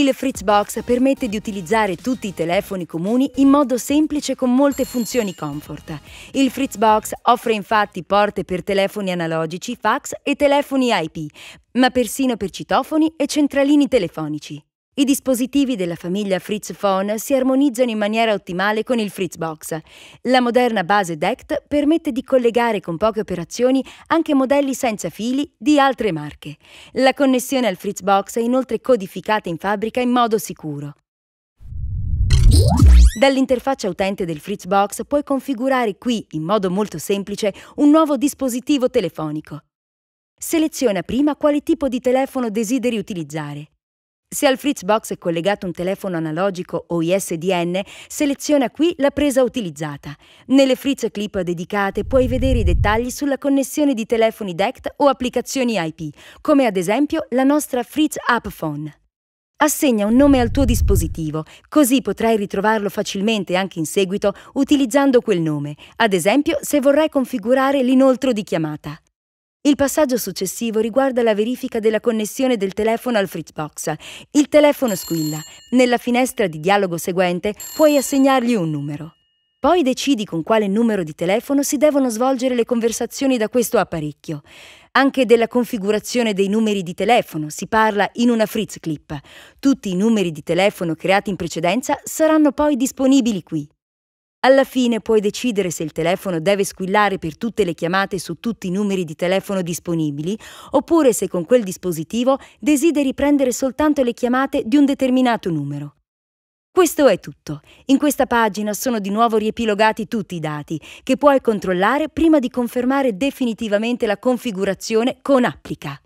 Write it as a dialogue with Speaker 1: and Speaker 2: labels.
Speaker 1: Il Fritzbox permette di utilizzare tutti i telefoni comuni in modo semplice con molte funzioni comfort. Il Fritzbox offre infatti porte per telefoni analogici, fax e telefoni IP, ma persino per citofoni e centralini telefonici. I dispositivi della famiglia Fritz Phone si armonizzano in maniera ottimale con il Fritzbox. La moderna base DECT permette di collegare con poche operazioni anche modelli senza fili di altre marche. La connessione al Fritzbox è inoltre codificata in fabbrica in modo sicuro. Dall'interfaccia utente del Fritzbox puoi configurare qui, in modo molto semplice, un nuovo dispositivo telefonico. Seleziona prima quale tipo di telefono desideri utilizzare. Se al Fritzbox è collegato un telefono analogico o ISDN, seleziona qui la presa utilizzata. Nelle Fritz Clip dedicate puoi vedere i dettagli sulla connessione di telefoni DECT o applicazioni IP, come ad esempio la nostra Fritz App Phone. Assegna un nome al tuo dispositivo, così potrai ritrovarlo facilmente anche in seguito utilizzando quel nome, ad esempio se vorrai configurare l'inoltro di chiamata. Il passaggio successivo riguarda la verifica della connessione del telefono al fritzbox. Il telefono squilla. Nella finestra di dialogo seguente puoi assegnargli un numero. Poi decidi con quale numero di telefono si devono svolgere le conversazioni da questo apparecchio. Anche della configurazione dei numeri di telefono si parla in una Fritz Clip. Tutti i numeri di telefono creati in precedenza saranno poi disponibili qui. Alla fine puoi decidere se il telefono deve squillare per tutte le chiamate su tutti i numeri di telefono disponibili oppure se con quel dispositivo desideri prendere soltanto le chiamate di un determinato numero. Questo è tutto. In questa pagina sono di nuovo riepilogati tutti i dati che puoi controllare prima di confermare definitivamente la configurazione con Applica.